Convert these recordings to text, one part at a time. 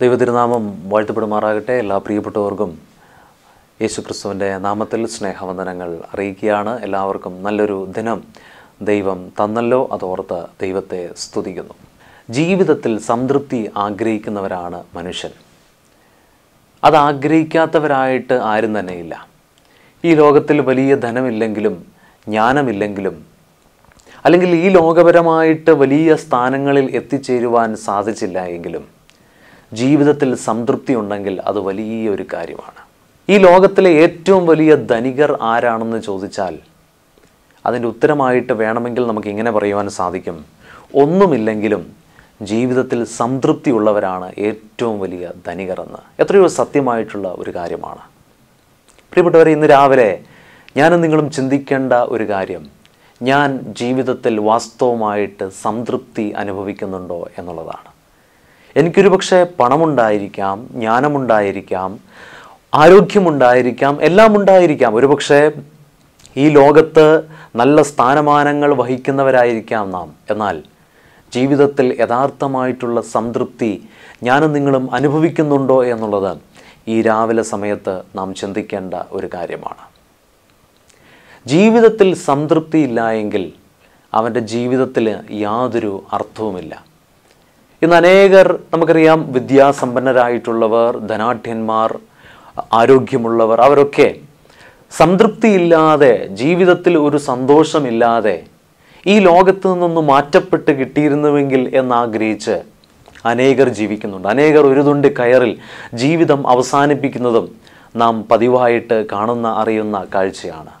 ദൈവതിരുനാമം വാഴ്ത്തപ്പെടുമാറാകട്ടെ എല്ലാ പ്രിയപ്പെട്ടവർക്കും ക്രിസ്തുവിൻ്റെ നാമത്തിൽ സ്നേഹവന്ദനങ്ങൾ അറിയിക്കുകയാണ് എല്ലാവർക്കും നല്ലൊരു ദിനം ദൈവം തന്നല്ലോ അതോർത്ത് ദൈവത്തെ സ്തുതിക്കുന്നു ജീവിതത്തിൽ സംതൃപ്തി ആഗ്രഹിക്കുന്നവരാണ് മനുഷ്യൻ അത് ആഗ്രഹിക്കാത്തവരായിട്ട് ആരും തന്നെയില്ല ഈ ലോകത്തിൽ വലിയ ധനമില്ലെങ്കിലും ജ്ഞാനമില്ലെങ്കിലും അല്ലെങ്കിൽ ഈ ലോകപരമായിട്ട് വലിയ സ്ഥാനങ്ങളിൽ എത്തിച്ചേരുവാൻ സാധിച്ചില്ല എങ്കിലും ജീവിതത്തിൽ സംതൃപ്തി ഉണ്ടെങ്കിൽ അത് വലിയൊരു കാര്യമാണ് ഈ ലോകത്തിലെ ഏറ്റവും വലിയ ധനികർ ആരാണെന്ന് ചോദിച്ചാൽ അതിൻ്റെ ഉത്തരമായിട്ട് വേണമെങ്കിൽ നമുക്ക് ഇങ്ങനെ പറയുവാൻ സാധിക്കും ഒന്നുമില്ലെങ്കിലും ജീവിതത്തിൽ സംതൃപ്തിയുള്ളവരാണ് ഏറ്റവും വലിയ ധനികർ എന്ന് എത്രയോ സത്യമായിട്ടുള്ള ഒരു കാര്യമാണ് പ്രിയപ്പെട്ടവരെ ഇന്ന് രാവിലെ ഞാനും നിങ്ങളും ചിന്തിക്കേണ്ട ഒരു കാര്യം ഞാൻ ജീവിതത്തിൽ വാസ്തവമായിട്ട് സംതൃപ്തി അനുഭവിക്കുന്നുണ്ടോ എന്നുള്ളതാണ് എനിക്കൊരു പക്ഷേ പണമുണ്ടായിരിക്കാം ജ്ഞാനമുണ്ടായിരിക്കാം ആരോഗ്യമുണ്ടായിരിക്കാം എല്ലാം ഉണ്ടായിരിക്കാം ഒരു പക്ഷേ ഈ ലോകത്ത് നല്ല സ്ഥാനമാനങ്ങൾ വഹിക്കുന്നവരായിരിക്കാം നാം എന്നാൽ ജീവിതത്തിൽ യഥാർത്ഥമായിട്ടുള്ള സംതൃപ്തി ഞാനും നിങ്ങളും അനുഭവിക്കുന്നുണ്ടോ എന്നുള്ളത് ഈ രാവിലെ സമയത്ത് നാം ചിന്തിക്കേണ്ട ഒരു കാര്യമാണ് ജീവിതത്തിൽ സംതൃപ്തി ഇല്ലായെങ്കിൽ അവൻ്റെ ജീവിതത്തിൽ യാതൊരു അർത്ഥവുമില്ല ഇന്ന് അനേകർ നമുക്കറിയാം വിദ്യാസമ്പന്നരായിട്ടുള്ളവർ ധനാഢ്യന്മാർ ആരോഗ്യമുള്ളവർ അവരൊക്കെ സംതൃപ്തിയില്ലാതെ ജീവിതത്തിൽ ഒരു സന്തോഷമില്ലാതെ ഈ ലോകത്ത് നിന്നൊന്ന് മാറ്റപ്പെട്ട് കിട്ടിയിരുന്നുവെങ്കിൽ എന്നാഗ്രഹിച്ച് അനേകർ ജീവിക്കുന്നുണ്ട് അനേകർ ഒരു തുണ്ട് കയറിൽ ജീവിതം അവസാനിപ്പിക്കുന്നതും നാം പതിവായിട്ട് കാണുന്ന അറിയുന്ന കാഴ്ചയാണ്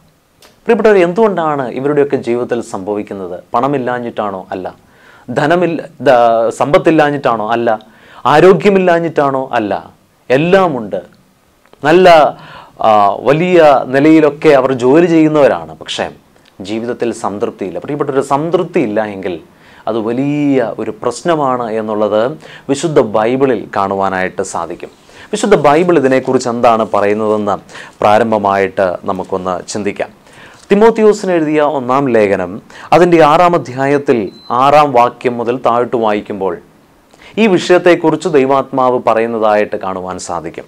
പ്രിയപ്പെട്ടവർ എന്തുകൊണ്ടാണ് ഇവരുടെയൊക്കെ ജീവിതത്തിൽ സംഭവിക്കുന്നത് പണമില്ലാഞ്ഞിട്ടാണോ അല്ല ധനമില്ല സമ്പത്തില്ലാഞ്ഞിട്ടാണോ അല്ല ആരോഗ്യമില്ലാഞ്ഞിട്ടാണോ അല്ല എല്ലാമുണ്ട് നല്ല വലിയ നിലയിലൊക്കെ അവർ ജോലി ചെയ്യുന്നവരാണ് പക്ഷേ ജീവിതത്തിൽ സംതൃപ്തിയില്ല പ്രിയപ്പെട്ടൊരു ഇല്ല എങ്കിൽ അത് വലിയ ഒരു പ്രശ്നമാണ് എന്നുള്ളത് വിശുദ്ധ ബൈബിളിൽ കാണുവാനായിട്ട് സാധിക്കും വിശുദ്ധ ബൈബിൾ ഇതിനെക്കുറിച്ച് എന്താണ് പറയുന്നതെന്ന് പ്രാരംഭമായിട്ട് നമുക്കൊന്ന് ചിന്തിക്കാം തിമോത്തിയോസിന് എഴുതിയ ഒന്നാം ലേഖനം അതിൻ്റെ ആറാം അധ്യായത്തിൽ ആറാം വാക്യം മുതൽ താഴ്ത്തു വായിക്കുമ്പോൾ ഈ വിഷയത്തെക്കുറിച്ച് ദൈവാത്മാവ് പറയുന്നതായിട്ട് കാണുവാൻ സാധിക്കും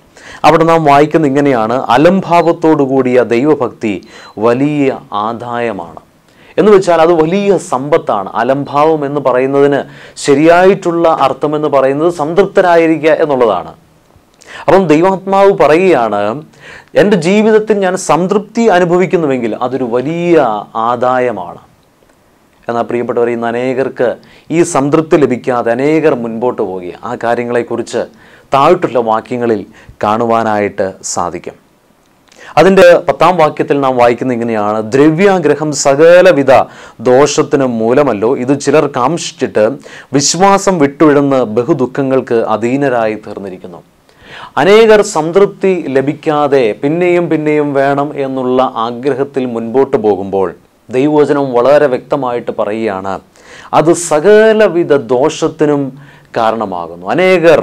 അവിടെ നാം വായിക്കുന്ന ഇങ്ങനെയാണ് അലംഭാവത്തോടുകൂടിയ ദൈവഭക്തി വലിയ ആദായമാണ് എന്ന് വെച്ചാൽ അത് വലിയ സമ്പത്താണ് അലംഭാവം എന്ന് പറയുന്നതിന് ശരിയായിട്ടുള്ള അർത്ഥമെന്ന് പറയുന്നത് സംതൃപ്തരായിരിക്കുക എന്നുള്ളതാണ് അപ്പം ദൈവാത്മാവ് പറയുകയാണ് എൻ്റെ ജീവിതത്തിൽ ഞാൻ സംതൃപ്തി അനുഭവിക്കുന്നുവെങ്കിൽ അതൊരു വലിയ ആദായമാണ് എന്നാൽ പ്രിയപ്പെട്ടവർ ഇന്ന് അനേകർക്ക് ഈ സംതൃപ്തി ലഭിക്കാതെ അനേകർ മുൻപോട്ട് പോകുക ആ കാര്യങ്ങളെക്കുറിച്ച് താഴ്ത്തുള്ള വാക്യങ്ങളിൽ കാണുവാനായിട്ട് സാധിക്കും അതിൻ്റെ പത്താം വാക്യത്തിൽ നാം വായിക്കുന്ന ഇങ്ങനെയാണ് ദ്രവ്യാഗ്രഹം സകലവിധ ദോഷത്തിന് മൂലമല്ലോ ഇത് ചിലർ കാംക്ഷിച്ചിട്ട് വിശ്വാസം വിട്ടുവിടുന്ന ബഹുദുഃഖങ്ങൾക്ക് അധീനരായി തീർന്നിരിക്കുന്നു അനേകർ സംതൃപ്തി ലഭിക്കാതെ പിന്നെയും പിന്നെയും വേണം എന്നുള്ള ആഗ്രഹത്തിൽ മുൻപോട്ട് പോകുമ്പോൾ ദൈവവചനം വളരെ വ്യക്തമായിട്ട് പറയുകയാണ് അത് സകലവിധ ദോഷത്തിനും കാരണമാകുന്നു അനേകർ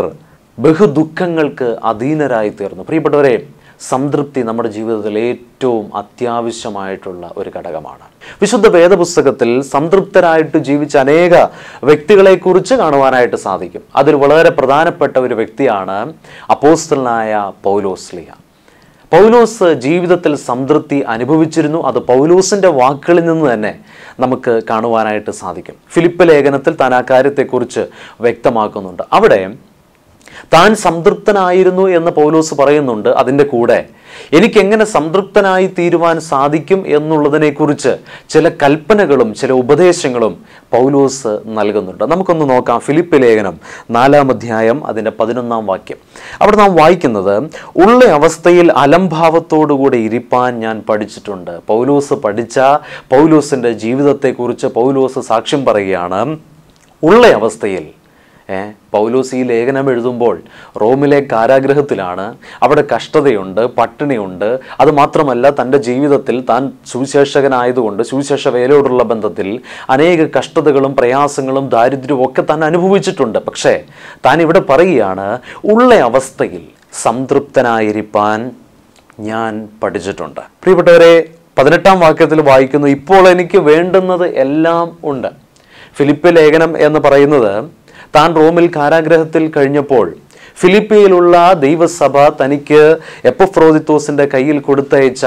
ബഹുദുഃഖങ്ങൾക്ക് അധീനരായി തീർന്നു പ്രിയപ്പെട്ടവരെ സംതൃപ്തി നമ്മുടെ ജീവിതത്തിൽ ഏറ്റവും അത്യാവശ്യമായിട്ടുള്ള ഒരു ഘടകമാണ് വിശുദ്ധ വേദപുസ്തകത്തിൽ സംതൃപ്തരായിട്ട് ജീവിച്ച അനേക വ്യക്തികളെക്കുറിച്ച് കാണുവാനായിട്ട് സാധിക്കും അതിൽ വളരെ പ്രധാനപ്പെട്ട ഒരു വ്യക്തിയാണ് അപ്പോസ്റ്റലായ പൗലോസ്ലിയ പൗലോസ് ജീവിതത്തിൽ സംതൃപ്തി അനുഭവിച്ചിരുന്നു അത് പൗലോസിൻ്റെ വാക്കുകളിൽ നിന്ന് തന്നെ നമുക്ക് കാണുവാനായിട്ട് സാധിക്കും ഫിലിപ്പ് ലേഖനത്തിൽ താൻ ആ കാര്യത്തെക്കുറിച്ച് വ്യക്തമാക്കുന്നുണ്ട് അവിടെ താൻ സംതൃപ്തനായിരുന്നു എന്ന് പൗലോസ് പറയുന്നുണ്ട് അതിൻ്റെ കൂടെ എനിക്കെങ്ങനെ സംതൃപ്തനായി തീരുവാൻ സാധിക്കും എന്നുള്ളതിനെക്കുറിച്ച് ചില കൽപ്പനകളും ചില ഉപദേശങ്ങളും പൗലോസ് നൽകുന്നുണ്ട് നമുക്കൊന്ന് നോക്കാം ഫിലിപ്പ് ലേഖനം നാലാം അധ്യായം അതിൻ്റെ പതിനൊന്നാം വാക്യം അവിടെ നാം വായിക്കുന്നത് ഉള്ള അവസ്ഥയിൽ അലംഭാവത്തോടുകൂടെ ഇരിപ്പാൻ ഞാൻ പഠിച്ചിട്ടുണ്ട് പൗലോസ് പഠിച്ച പൗലോസിൻ്റെ ജീവിതത്തെക്കുറിച്ച് പൗലോസ് സാക്ഷ്യം പറയുകയാണ് ഉള്ള അവസ്ഥയിൽ പൗലോസി ലേഖനം എഴുതുമ്പോൾ റോമിലെ കാരാഗ്രഹത്തിലാണ് അവിടെ കഷ്ടതയുണ്ട് പട്ടിണിയുണ്ട് അത് മാത്രമല്ല തൻ്റെ ജീവിതത്തിൽ താൻ സുവിശേഷകനായതുകൊണ്ട് സുവിശേഷ വേലയോടുള്ള ബന്ധത്തിൽ അനേക കഷ്ടതകളും പ്രയാസങ്ങളും ദാരിദ്ര്യവും ഒക്കെ താൻ അനുഭവിച്ചിട്ടുണ്ട് പക്ഷേ താൻ ഇവിടെ പറയുകയാണ് ഉള്ള അവസ്ഥയിൽ സംതൃപ്തനായിരിക്കാൻ ഞാൻ പഠിച്ചിട്ടുണ്ട് പ്രിയപ്പെട്ടവരെ പതിനെട്ടാം വാക്യത്തിൽ വായിക്കുന്നു ഇപ്പോൾ എനിക്ക് വേണ്ടുന്നത് എല്ലാം ഉണ്ട് ഫിലിപ്പ് ലേഖനം എന്ന് പറയുന്നത് താൻ റോമിൽ കാരാഗ്രഹത്തിൽ കഴിഞ്ഞപ്പോൾ ഫിലിപ്പിയിലുള്ള ദൈവസഭ തനിക്ക് എപ്പഫ്രോദിത്തോസിന്റെ കയ്യിൽ കൊടുത്തയച്ച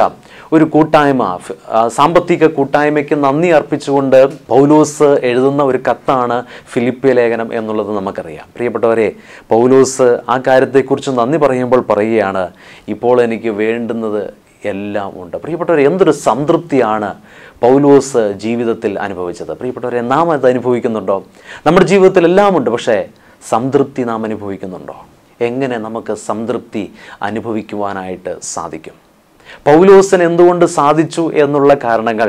ഒരു കൂട്ടായ്മ സാമ്പത്തിക കൂട്ടായ്മയ്ക്ക് നന്ദി അർപ്പിച്ചുകൊണ്ട് പൗലോസ് എഴുതുന്ന ഒരു കത്താണ് ഫിലിപ്പിയ ലേഖനം എന്നുള്ളത് നമുക്കറിയാം പ്രിയപ്പെട്ടവരെ പൗലോസ് ആ കാര്യത്തെക്കുറിച്ച് നന്ദി പറയുമ്പോൾ പറയുകയാണ് ഇപ്പോൾ എനിക്ക് വേണ്ടുന്നത് എല്ലാം ഉണ്ട് പ്രിയപ്പെട്ടവർ എന്തൊരു സംതൃപ്തിയാണ് പൗലോസ് ജീവിതത്തിൽ അനുഭവിച്ചത് പ്രിയപ്പെട്ടവരെ നാം അത് അനുഭവിക്കുന്നുണ്ടോ നമ്മുടെ ജീവിതത്തിൽ എല്ലാം ഉണ്ട് പക്ഷേ സംതൃപ്തി നാം അനുഭവിക്കുന്നുണ്ടോ എങ്ങനെ നമുക്ക് സംതൃപ്തി അനുഭവിക്കുവാനായിട്ട് സാധിക്കും പൗലോസിന് എന്തുകൊണ്ട് സാധിച്ചു എന്നുള്ള കാരണങ്ങൾ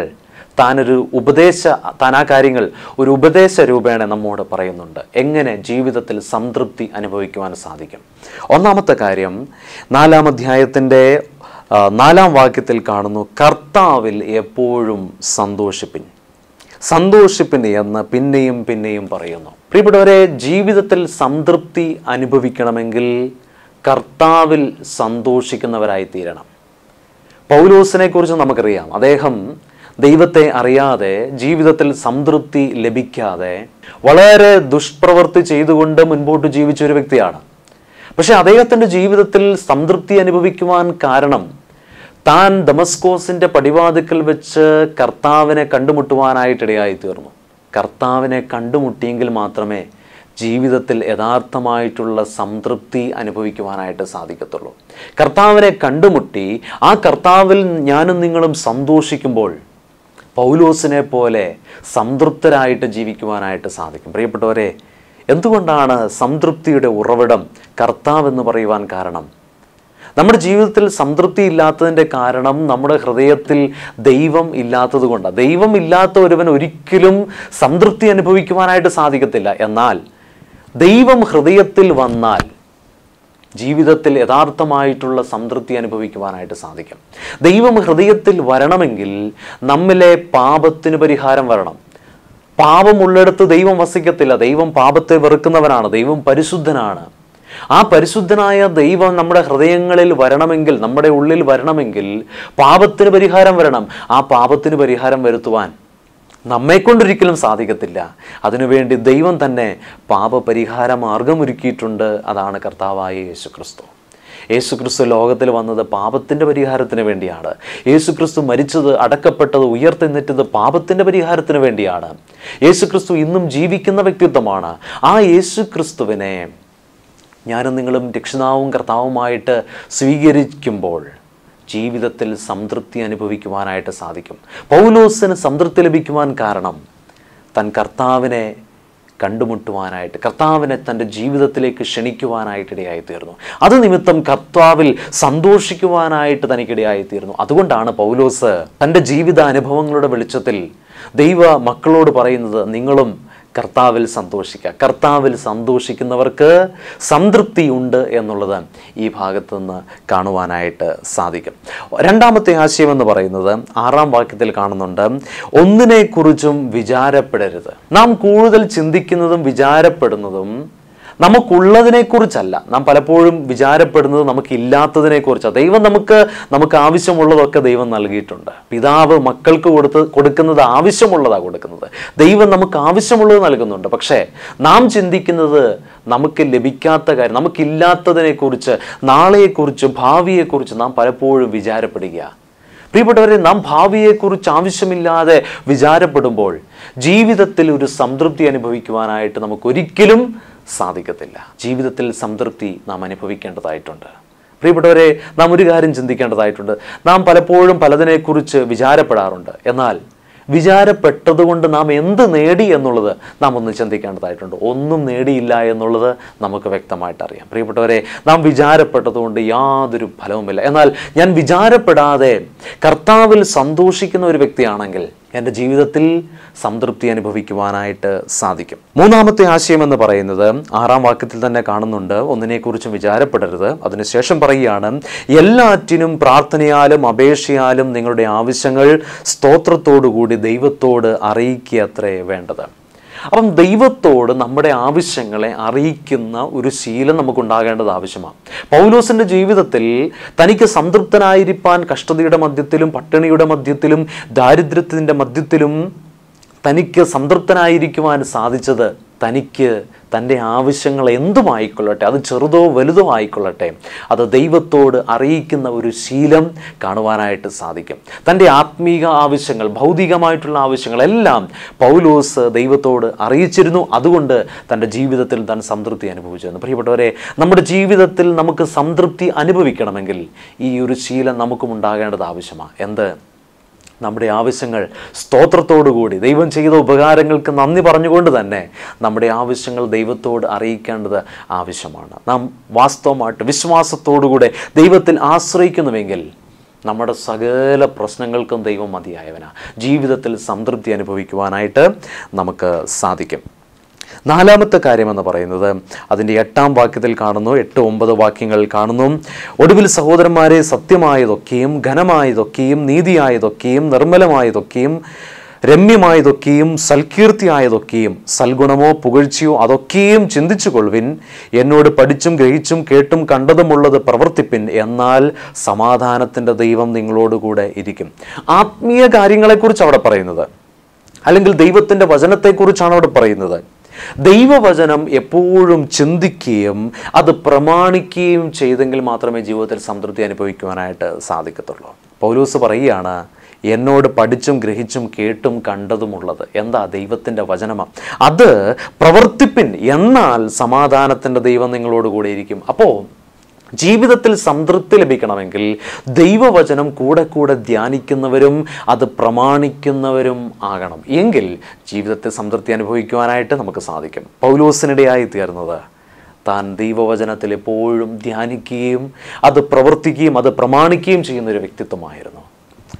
താനൊരു ഉപദേശ താൻ ആ കാര്യങ്ങൾ ഒരു ഉപദേശ രൂപേണ നമ്മോട് പറയുന്നുണ്ട് എങ്ങനെ ജീവിതത്തിൽ സംതൃപ്തി അനുഭവിക്കുവാൻ സാധിക്കും ഒന്നാമത്തെ കാര്യം നാലാം അധ്യായത്തിൻ്റെ നാലാം വാക്യത്തിൽ കാണുന്നു കർത്താവിൽ എപ്പോഴും സന്തോഷിപ്പിൻ സന്തോഷിപ്പിൻ എന്ന് പിന്നെയും പിന്നെയും പറയുന്നു പ്രിയപ്പെട്ടവരെ ജീവിതത്തിൽ സംതൃപ്തി അനുഭവിക്കണമെങ്കിൽ കർത്താവിൽ സന്തോഷിക്കുന്നവരായി തീരണം പൗലോസിനെ കുറിച്ച് നമുക്കറിയാം അദ്ദേഹം ദൈവത്തെ അറിയാതെ ജീവിതത്തിൽ സംതൃപ്തി ലഭിക്കാതെ വളരെ ദുഷ്പ്രവൃത്തി ചെയ്തുകൊണ്ട് മുൻപോട്ട് ജീവിച്ച ഒരു വ്യക്തിയാണ് പക്ഷെ അദ്ദേഹത്തിൻ്റെ ജീവിതത്തിൽ സംതൃപ്തി അനുഭവിക്കുവാൻ കാരണം താൻ ദമസ്കോസിൻ്റെ പടിവാതിക്കൽ വെച്ച് കർത്താവിനെ കണ്ടുമുട്ടുവാനായിട്ടിടയായി തീർന്നു കർത്താവിനെ കണ്ടുമുട്ടിയെങ്കിൽ മാത്രമേ ജീവിതത്തിൽ യഥാർത്ഥമായിട്ടുള്ള സംതൃപ്തി അനുഭവിക്കുവാനായിട്ട് സാധിക്കത്തുള്ളൂ കർത്താവിനെ കണ്ടുമുട്ടി ആ കർത്താവിൽ ഞാനും നിങ്ങളും സന്തോഷിക്കുമ്പോൾ പൗലോസിനെ പോലെ സംതൃപ്തരായിട്ട് ജീവിക്കുവാനായിട്ട് സാധിക്കും പ്രിയപ്പെട്ടവരെ എന്തുകൊണ്ടാണ് സംതൃപ്തിയുടെ ഉറവിടം കർത്താവ് എന്ന് പറയുവാൻ കാരണം നമ്മുടെ ജീവിതത്തിൽ സംതൃപ്തി ഇല്ലാത്തതിൻ്റെ കാരണം നമ്മുടെ ഹൃദയത്തിൽ ദൈവം ഇല്ലാത്തത് കൊണ്ടാണ് ദൈവം ഇല്ലാത്ത ഒരുവൻ ഒരിക്കലും സംതൃപ്തി അനുഭവിക്കുവാനായിട്ട് സാധിക്കത്തില്ല എന്നാൽ ദൈവം ഹൃദയത്തിൽ വന്നാൽ ജീവിതത്തിൽ യഥാർത്ഥമായിട്ടുള്ള സംതൃപ്തി അനുഭവിക്കുവാനായിട്ട് സാധിക്കും ദൈവം ഹൃദയത്തിൽ വരണമെങ്കിൽ നമ്മിലെ പാപത്തിന് പരിഹാരം വരണം പാപമുള്ളിടത്ത് ദൈവം വസിക്കത്തില്ല ദൈവം പാപത്തെ വെറുക്കുന്നവനാണ് ദൈവം പരിശുദ്ധനാണ് ആ പരിശുദ്ധനായ ദൈവം നമ്മുടെ ഹൃദയങ്ങളിൽ വരണമെങ്കിൽ നമ്മുടെ ഉള്ളിൽ വരണമെങ്കിൽ പാപത്തിന് പരിഹാരം വരണം ആ പാപത്തിന് പരിഹാരം വരുത്തുവാൻ നമ്മെക്കൊണ്ടൊരിക്കലും സാധിക്കത്തില്ല അതിനുവേണ്ടി ദൈവം തന്നെ പാപപരിഹാര ഒരുക്കിയിട്ടുണ്ട് അതാണ് കർത്താവായ യേശു ക്രിസ്തു യേശുക്രിസ്തു ലോകത്തിൽ വന്നത് പാപത്തിൻ്റെ പരിഹാരത്തിന് വേണ്ടിയാണ് യേശുക്രിസ്തു മരിച്ചത് അടക്കപ്പെട്ടത് നിറ്റത് പാപത്തിൻ്റെ പരിഹാരത്തിന് വേണ്ടിയാണ് യേശുക്രിസ്തു ഇന്നും ജീവിക്കുന്ന വ്യക്തിത്വമാണ് ആ ക്രിസ്തുവിനെ ഞാനും നിങ്ങളും രക്ഷിതാവും കർത്താവുമായിട്ട് സ്വീകരിക്കുമ്പോൾ ജീവിതത്തിൽ സംതൃപ്തി അനുഭവിക്കുവാനായിട്ട് സാധിക്കും പൗലോസിന് സംതൃപ്തി ലഭിക്കുവാൻ കാരണം തൻ കർത്താവിനെ കണ്ടുമുട്ടുവാനായിട്ട് കർത്താവിനെ തൻ്റെ ജീവിതത്തിലേക്ക് ക്ഷണിക്കുവാനായിട്ടിടയായി തീർന്നു അത് നിമിത്തം കർത്താവിൽ സന്തോഷിക്കുവാനായിട്ട് തനിക്കിടയായി തീർന്നു അതുകൊണ്ടാണ് പൗലോസ് തൻ്റെ ജീവിത അനുഭവങ്ങളുടെ വെളിച്ചത്തിൽ ദൈവ മക്കളോട് പറയുന്നത് നിങ്ങളും കർത്താവിൽ സന്തോഷിക്കുക കർത്താവിൽ സന്തോഷിക്കുന്നവർക്ക് സംതൃപ്തിയുണ്ട് എന്നുള്ളത് ഈ ഭാഗത്തു നിന്ന് കാണുവാനായിട്ട് സാധിക്കും രണ്ടാമത്തെ ആശയം എന്ന് പറയുന്നത് ആറാം വാക്യത്തിൽ കാണുന്നുണ്ട് ഒന്നിനെക്കുറിച്ചും വിചാരപ്പെടരുത് നാം കൂടുതൽ ചിന്തിക്കുന്നതും വിചാരപ്പെടുന്നതും നമുക്കുള്ളതിനെക്കുറിച്ചല്ല നാം പലപ്പോഴും വിചാരപ്പെടുന്നത് നമുക്കില്ലാത്തതിനെക്കുറിച്ചാണ് ദൈവം നമുക്ക് നമുക്ക് ആവശ്യമുള്ളതൊക്കെ ദൈവം നൽകിയിട്ടുണ്ട് പിതാവ് മക്കൾക്ക് കൊടുത്ത് കൊടുക്കുന്നത് ആവശ്യമുള്ളതാണ് കൊടുക്കുന്നത് ദൈവം നമുക്ക് ആവശ്യമുള്ളത് നൽകുന്നുണ്ട് പക്ഷേ നാം ചിന്തിക്കുന്നത് നമുക്ക് ലഭിക്കാത്ത കാര്യം നമുക്കില്ലാത്തതിനെക്കുറിച്ച് നാളെയെക്കുറിച്ച് ഭാവിയെക്കുറിച്ച് നാം പലപ്പോഴും വിചാരപ്പെടുക പ്രിയപ്പെട്ടവരെ നാം ഭാവിയെക്കുറിച്ച് ആവശ്യമില്ലാതെ വിചാരപ്പെടുമ്പോൾ ജീവിതത്തിൽ ഒരു സംതൃപ്തി അനുഭവിക്കുവാനായിട്ട് നമുക്കൊരിക്കലും സാധിക്കത്തില്ല ജീവിതത്തിൽ സംതൃപ്തി നാം അനുഭവിക്കേണ്ടതായിട്ടുണ്ട് പ്രിയപ്പെട്ടവരെ നാം ഒരു കാര്യം ചിന്തിക്കേണ്ടതായിട്ടുണ്ട് നാം പലപ്പോഴും പലതിനെക്കുറിച്ച് വിചാരപ്പെടാറുണ്ട് എന്നാൽ വിചാരപ്പെട്ടതുകൊണ്ട് നാം എന്ത് നേടി എന്നുള്ളത് നാം ഒന്ന് ചിന്തിക്കേണ്ടതായിട്ടുണ്ട് ഒന്നും നേടിയില്ല എന്നുള്ളത് നമുക്ക് വ്യക്തമായിട്ട് അറിയാം പ്രിയപ്പെട്ടവരെ നാം വിചാരപ്പെട്ടതുകൊണ്ട് യാതൊരു ഫലവുമില്ല എന്നാൽ ഞാൻ വിചാരപ്പെടാതെ കർത്താവിൽ സന്തോഷിക്കുന്ന ഒരു വ്യക്തിയാണെങ്കിൽ എൻ്റെ ജീവിതത്തിൽ സംതൃപ്തി അനുഭവിക്കുവാനായിട്ട് സാധിക്കും മൂന്നാമത്തെ ആശയം എന്ന് പറയുന്നത് ആറാം വാക്യത്തിൽ തന്നെ കാണുന്നുണ്ട് ഒന്നിനെക്കുറിച്ചും വിചാരപ്പെടരുത് അതിനുശേഷം പറയുകയാണ് എല്ലാറ്റിനും പ്രാർത്ഥനയാലും അപേക്ഷയാലും നിങ്ങളുടെ ആവശ്യങ്ങൾ സ്തോത്രത്തോടുകൂടി ദൈവത്തോട് അറിയിക്കുക അത്രേ വേണ്ടത് അപ്പം ദൈവത്തോട് നമ്മുടെ ആവശ്യങ്ങളെ അറിയിക്കുന്ന ഒരു ശീലം നമുക്കുണ്ടാകേണ്ടത് ആവശ്യമാണ് പൗലോസിൻ്റെ ജീവിതത്തിൽ തനിക്ക് സംതൃപ്തനായിരിക്കാൻ കഷ്ടതയുടെ മധ്യത്തിലും പട്ടിണിയുടെ മധ്യത്തിലും ദാരിദ്ര്യത്തിൻ്റെ മധ്യത്തിലും തനിക്ക് സംതൃപ്തനായിരിക്കുവാൻ സാധിച്ചത് തനിക്ക് തൻ്റെ ആവശ്യങ്ങൾ എന്തുമായിക്കൊള്ളട്ടെ അത് ചെറുതോ വലുതോ ആയിക്കൊള്ളട്ടെ അത് ദൈവത്തോട് അറിയിക്കുന്ന ഒരു ശീലം കാണുവാനായിട്ട് സാധിക്കും തൻ്റെ ആത്മീക ആവശ്യങ്ങൾ ഭൗതികമായിട്ടുള്ള ആവശ്യങ്ങളെല്ലാം പൗലോസ് ദൈവത്തോട് അറിയിച്ചിരുന്നു അതുകൊണ്ട് തൻ്റെ ജീവിതത്തിൽ താൻ സംതൃപ്തി അനുഭവിച്ചിരുന്നു പ്രിയപ്പെട്ടവരെ നമ്മുടെ ജീവിതത്തിൽ നമുക്ക് സംതൃപ്തി അനുഭവിക്കണമെങ്കിൽ ഈ ഒരു ശീലം നമുക്കും ഉണ്ടാകേണ്ടത് ആവശ്യമാണ് എന്ത് നമ്മുടെ ആവശ്യങ്ങൾ സ്തോത്രത്തോടുകൂടി ദൈവം ചെയ്ത ഉപകാരങ്ങൾക്ക് നന്ദി പറഞ്ഞുകൊണ്ട് തന്നെ നമ്മുടെ ആവശ്യങ്ങൾ ദൈവത്തോട് അറിയിക്കേണ്ടത് ആവശ്യമാണ് നാം വാസ്തവമായിട്ട് വിശ്വാസത്തോടുകൂടെ ദൈവത്തിൽ ആശ്രയിക്കുന്നുവെങ്കിൽ നമ്മുടെ സകല പ്രശ്നങ്ങൾക്കും ദൈവം മതിയായവന ജീവിതത്തിൽ സംതൃപ്തി അനുഭവിക്കുവാനായിട്ട് നമുക്ക് സാധിക്കും നാലാമത്തെ കാര്യമെന്ന് പറയുന്നത് അതിൻ്റെ എട്ടാം വാക്യത്തിൽ കാണുന്നു എട്ട് ഒമ്പത് വാക്യങ്ങൾ കാണുന്നു ഒടുവിൽ സഹോദരന്മാരെ സത്യമായതൊക്കെയും ഘനമായതൊക്കെയും നീതിയായതൊക്കെയും നിർമ്മലമായതൊക്കെയും രമ്യമായതൊക്കെയും സൽകീർത്തിയായതൊക്കെയും സൽഗുണമോ പുകഴ്ചയോ അതൊക്കെയും ചിന്തിച്ചു കൊള്ളുവിൻ എന്നോട് പഠിച്ചും ഗ്രഹിച്ചും കേട്ടും കണ്ടതുമുള്ളത് പ്രവർത്തിപ്പിൻ എന്നാൽ സമാധാനത്തിൻ്റെ ദൈവം നിങ്ങളോടുകൂടെ ഇരിക്കും ആത്മീയ കാര്യങ്ങളെക്കുറിച്ച് അവിടെ പറയുന്നത് അല്ലെങ്കിൽ ദൈവത്തിൻ്റെ വചനത്തെക്കുറിച്ചാണ് അവിടെ പറയുന്നത് ദൈവവചനം എപ്പോഴും ചിന്തിക്കുകയും അത് പ്രമാണിക്കുകയും ചെയ്തെങ്കിൽ മാത്രമേ ജീവിതത്തിൽ സംതൃപ്തി അനുഭവിക്കുവാനായിട്ട് സാധിക്കത്തുള്ളൂ പൗലൂസ് പറയുകയാണ് എന്നോട് പഠിച്ചും ഗ്രഹിച്ചും കേട്ടും കണ്ടതുമുള്ളത് എന്താ ദൈവത്തിൻ്റെ വചനമാ അത് പ്രവർത്തിപ്പിൻ എന്നാൽ സമാധാനത്തിൻ്റെ ദൈവം നിങ്ങളോട് കൂടെ ഇരിക്കും അപ്പോൾ ജീവിതത്തിൽ സംതൃപ്തി ലഭിക്കണമെങ്കിൽ ദൈവവചനം കൂടെ കൂടെ ധ്യാനിക്കുന്നവരും അത് പ്രമാണിക്കുന്നവരും ആകണം എങ്കിൽ ജീവിതത്തെ സംതൃപ്തി അനുഭവിക്കുവാനായിട്ട് നമുക്ക് സാധിക്കും പൗലോസിനിടയായി തീർന്നത് താൻ ദൈവവചനത്തിൽ എപ്പോഴും ധ്യാനിക്കുകയും അത് പ്രവർത്തിക്കുകയും അത് പ്രമാണിക്കുകയും ചെയ്യുന്ന ഒരു വ്യക്തിത്വമായിരുന്നു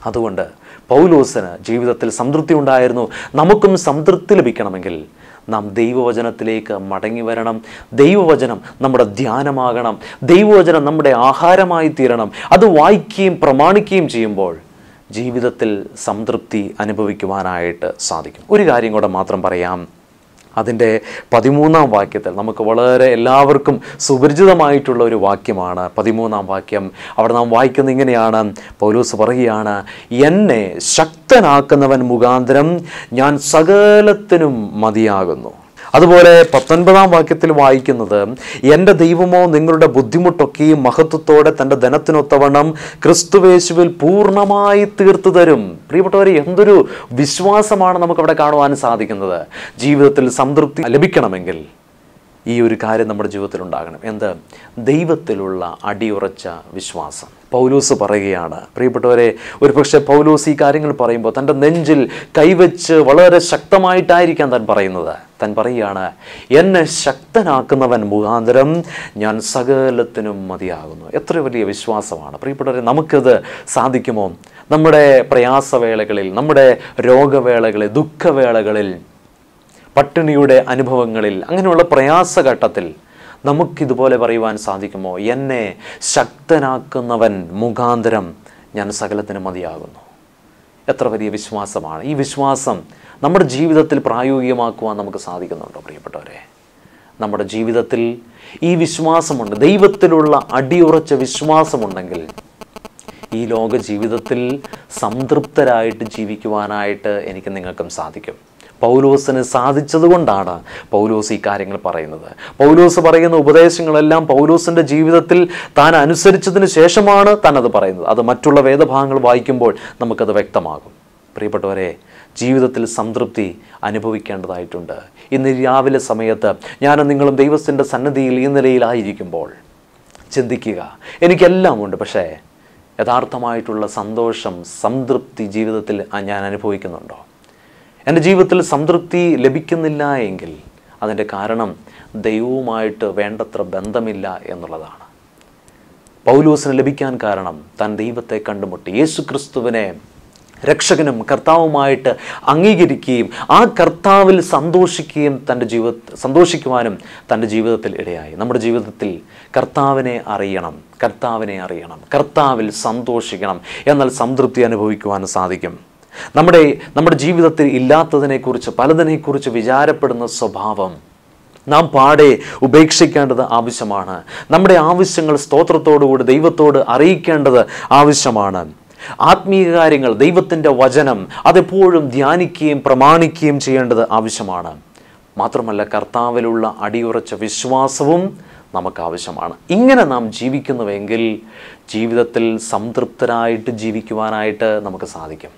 അതുകൊണ്ട് പൗലോസിന് ജീവിതത്തിൽ സംതൃപ്തി ഉണ്ടായിരുന്നു നമുക്കും സംതൃപ്തി ലഭിക്കണമെങ്കിൽ നാം ദൈവവചനത്തിലേക്ക് മടങ്ങി വരണം ദൈവവചനം നമ്മുടെ ധ്യാനമാകണം ദൈവവചനം നമ്മുടെ ആഹാരമായി തീരണം അത് വായിക്കുകയും പ്രമാണിക്കുകയും ചെയ്യുമ്പോൾ ജീവിതത്തിൽ സംതൃപ്തി അനുഭവിക്കുവാനായിട്ട് സാധിക്കും ഒരു കാര്യം കൂടെ മാത്രം പറയാം അതിൻ്റെ പതിമൂന്നാം വാക്യത്തിൽ നമുക്ക് വളരെ എല്ലാവർക്കും സുപരിചിതമായിട്ടുള്ള ഒരു വാക്യമാണ് പതിമൂന്നാം വാക്യം അവിടെ നാം വായിക്കുന്ന ഇങ്ങനെയാണ് പൗലൂസ് പറയുകയാണ് എന്നെ ശക്തനാക്കുന്നവൻ മുഖാന്തരം ഞാൻ സകലത്തിനും മതിയാകുന്നു അതുപോലെ പത്തൊൻപതാം വാക്യത്തിൽ വായിക്കുന്നത് എൻ്റെ ദൈവമോ നിങ്ങളുടെ ബുദ്ധിമുട്ടൊക്കെയും മഹത്വത്തോടെ തൻ്റെ ധനത്തിനൊത്തവണ്ണം ക്രിസ്തുവേശുവിൽ പൂർണ്ണമായി തീർത്തു തരും പ്രിയപ്പെട്ടവർ എന്തൊരു വിശ്വാസമാണ് നമുക്കവിടെ കാണുവാൻ സാധിക്കുന്നത് ജീവിതത്തിൽ സംതൃപ്തി ലഭിക്കണമെങ്കിൽ ഈ ഒരു കാര്യം നമ്മുടെ ജീവിതത്തിൽ ഉണ്ടാകണം എന്ത് ദൈവത്തിലുള്ള അടിയുറച്ച വിശ്വാസം പൗലൂസ് പറയുകയാണ് പ്രിയപ്പെട്ടവരെ ഒരു പക്ഷേ പൗലൂസ് ഈ കാര്യങ്ങൾ പറയുമ്പോൾ തൻ്റെ നെഞ്ചിൽ കൈവച്ച് വളരെ ശക്തമായിട്ടായിരിക്കാം താൻ പറയുന്നത് ശക്തൻ പറയുകയാണ് എന്നെ ശക്തനാക്കുന്നവൻ മുഖാന്തരം ഞാൻ സകലത്തിനും മതിയാകുന്നു എത്ര വലിയ വിശ്വാസമാണ് പ്രിയപ്പെട്ടവരെ നമുക്കത് സാധിക്കുമോ നമ്മുടെ പ്രയാസവേളകളിൽ നമ്മുടെ രോഗവേളകളിൽ ദുഃഖവേളകളിൽ പട്ടിണിയുടെ അനുഭവങ്ങളിൽ അങ്ങനെയുള്ള പ്രയാസഘട്ടത്തിൽ നമുക്കിതുപോലെ പറയുവാൻ സാധിക്കുമോ എന്നെ ശക്തനാക്കുന്നവൻ മുഖാന്തരം ഞാൻ സകലത്തിന് മതിയാകുന്നു എത്ര വലിയ വിശ്വാസമാണ് ഈ വിശ്വാസം നമ്മുടെ ജീവിതത്തിൽ പ്രായോഗികമാക്കുവാൻ നമുക്ക് സാധിക്കുന്നുണ്ടോ പ്രിയപ്പെട്ടവരെ നമ്മുടെ ജീവിതത്തിൽ ഈ വിശ്വാസമുണ്ട് ദൈവത്തിലുള്ള അടിയുറച്ച വിശ്വാസമുണ്ടെങ്കിൽ ഈ ലോക ജീവിതത്തിൽ സംതൃപ്തരായിട്ട് ജീവിക്കുവാനായിട്ട് എനിക്ക് നിങ്ങൾക്കും സാധിക്കും പൗലോസിന് സാധിച്ചതുകൊണ്ടാണ് പൗലോസ് ഈ കാര്യങ്ങൾ പറയുന്നത് പൗലോസ് പറയുന്ന ഉപദേശങ്ങളെല്ലാം പൗലോസിൻ്റെ ജീവിതത്തിൽ താൻ അനുസരിച്ചതിന് ശേഷമാണ് താൻ അത് പറയുന്നത് അത് മറ്റുള്ള വേദഭാഗങ്ങൾ വായിക്കുമ്പോൾ നമുക്കത് വ്യക്തമാകും പ്രിയപ്പെട്ടവരെ ജീവിതത്തിൽ സംതൃപ്തി അനുഭവിക്കേണ്ടതായിട്ടുണ്ട് ഇന്ന് രാവിലെ സമയത്ത് ഞാനും നിങ്ങളും ദൈവത്തിൻ്റെ സന്നദ്ധിയിൽ ഈ നിലയിലായിരിക്കുമ്പോൾ ചിന്തിക്കുക എനിക്കെല്ലാം ഉണ്ട് പക്ഷേ യഥാർത്ഥമായിട്ടുള്ള സന്തോഷം സംതൃപ്തി ജീവിതത്തിൽ ഞാൻ അനുഭവിക്കുന്നുണ്ടോ എൻ്റെ ജീവിതത്തിൽ സംതൃപ്തി ലഭിക്കുന്നില്ല എങ്കിൽ അതിൻ്റെ കാരണം ദൈവവുമായിട്ട് വേണ്ടത്ര ബന്ധമില്ല എന്നുള്ളതാണ് പൗലൂസിന് ലഭിക്കാൻ കാരണം താൻ ദൈവത്തെ കണ്ടുമുട്ടി യേശു ക്രിസ്തുവിനെ രക്ഷകനും കർത്താവുമായിട്ട് അംഗീകരിക്കുകയും ആ കർത്താവിൽ സന്തോഷിക്കുകയും തൻ്റെ ജീവിത സന്തോഷിക്കുവാനും തൻ്റെ ജീവിതത്തിൽ ഇടയായി നമ്മുടെ ജീവിതത്തിൽ കർത്താവിനെ അറിയണം കർത്താവിനെ അറിയണം കർത്താവിൽ സന്തോഷിക്കണം എന്നാൽ സംതൃപ്തി അനുഭവിക്കുവാനും സാധിക്കും നമ്മുടെ നമ്മുടെ ജീവിതത്തിൽ ഇല്ലാത്തതിനെക്കുറിച്ച് പലതിനെക്കുറിച്ച് വിചാരപ്പെടുന്ന സ്വഭാവം നാം പാടെ ഉപേക്ഷിക്കേണ്ടത് ആവശ്യമാണ് നമ്മുടെ ആവശ്യങ്ങൾ സ്തോത്രത്തോടുകൂടി ദൈവത്തോട് അറിയിക്കേണ്ടത് ആവശ്യമാണ് ആത്മീയ കാര്യങ്ങൾ ദൈവത്തിൻ്റെ വചനം അതെപ്പോഴും ധ്യാനിക്കുകയും പ്രമാണിക്കുകയും ചെയ്യേണ്ടത് ആവശ്യമാണ് മാത്രമല്ല കർത്താവിലുള്ള അടിയുറച്ച വിശ്വാസവും നമുക്ക് ആവശ്യമാണ് ഇങ്ങനെ നാം ജീവിക്കുന്നുവെങ്കിൽ ജീവിതത്തിൽ സംതൃപ്തരായിട്ട് ജീവിക്കുവാനായിട്ട് നമുക്ക് സാധിക്കും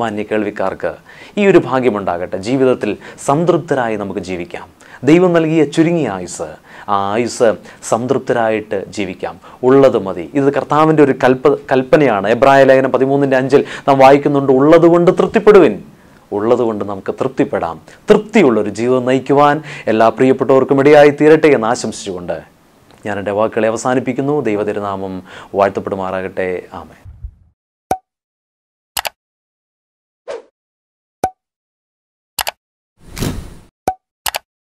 മാന്യ കേൾവിക്കാർക്ക് ഈ ഒരു ഭാഗ്യമുണ്ടാകട്ടെ ജീവിതത്തിൽ സംതൃപ്തരായി നമുക്ക് ജീവിക്കാം ദൈവം നൽകിയ ചുരുങ്ങിയ ആയുസ് ആ ആയുസ് സംതൃപ്തരായിട്ട് ജീവിക്കാം ഉള്ളത് മതി ഇത് കർത്താവിൻ്റെ ഒരു കൽപ്പ കൽപ്പനയാണ് എബ്രായ ലേഖനം പതിമൂന്നിൻ്റെ അഞ്ചിൽ നാം വായിക്കുന്നുണ്ട് ഉള്ളതുകൊണ്ട് തൃപ്തിപ്പെടുവിൻ ഉള്ളതുകൊണ്ട് നമുക്ക് തൃപ്തിപ്പെടാം തൃപ്തിയുള്ളൊരു ജീവിതം നയിക്കുവാൻ എല്ലാ പ്രിയപ്പെട്ടവർക്കും ഇടയായി തീരട്ടെ എന്ന് ആശംസിച്ചുകൊണ്ട് ഞാൻ എൻ്റെ വാക്കുകളെ അവസാനിപ്പിക്കുന്നു ദൈവതിരുനാമം വാഴ്ത്തപ്പെടുമാറാകട്ടെ ആമേ